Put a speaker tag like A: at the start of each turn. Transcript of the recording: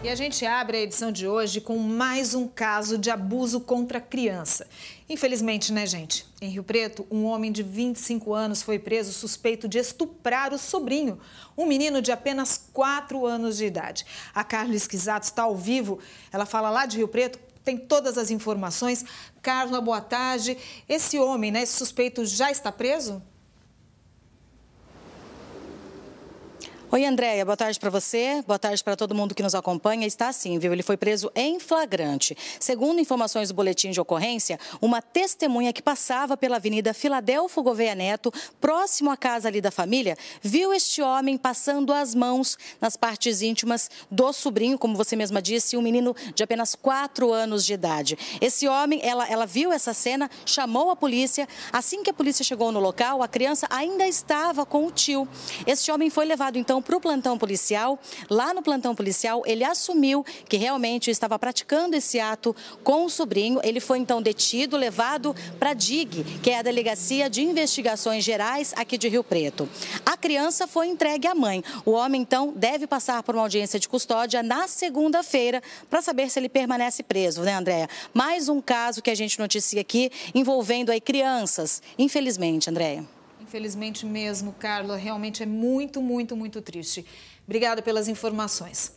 A: E a gente abre a edição de hoje com mais um caso de abuso contra criança. Infelizmente, né, gente? Em Rio Preto, um homem de 25 anos foi preso suspeito de estuprar o sobrinho, um menino de apenas 4 anos de idade. A Carla Esquisato está ao vivo. Ela fala lá de Rio Preto, tem todas as informações. Carla, boa tarde. Esse homem, né, esse suspeito já está preso?
B: Oi, Andréia, boa tarde para você, boa tarde para todo mundo que nos acompanha. Está assim, viu? Ele foi preso em flagrante. Segundo informações do boletim de ocorrência, uma testemunha que passava pela Avenida Filadelfo Gouveia Neto, próximo à casa ali da família, viu este homem passando as mãos nas partes íntimas do sobrinho, como você mesma disse, um menino de apenas 4 anos de idade. Esse homem, ela, ela viu essa cena, chamou a polícia. Assim que a polícia chegou no local, a criança ainda estava com o tio. Este homem foi levado, então, para o plantão policial. Lá no plantão policial, ele assumiu que realmente estava praticando esse ato com o sobrinho. Ele foi então detido, levado para a DIG, que é a Delegacia de Investigações Gerais aqui de Rio Preto. A criança foi entregue à mãe. O homem então deve passar por uma audiência de custódia na segunda-feira para saber se ele permanece preso, né, Andréia? Mais um caso que a gente noticia aqui envolvendo aí crianças, infelizmente, Andréia.
A: Infelizmente mesmo, Carla, realmente é muito, muito, muito triste. Obrigada pelas informações.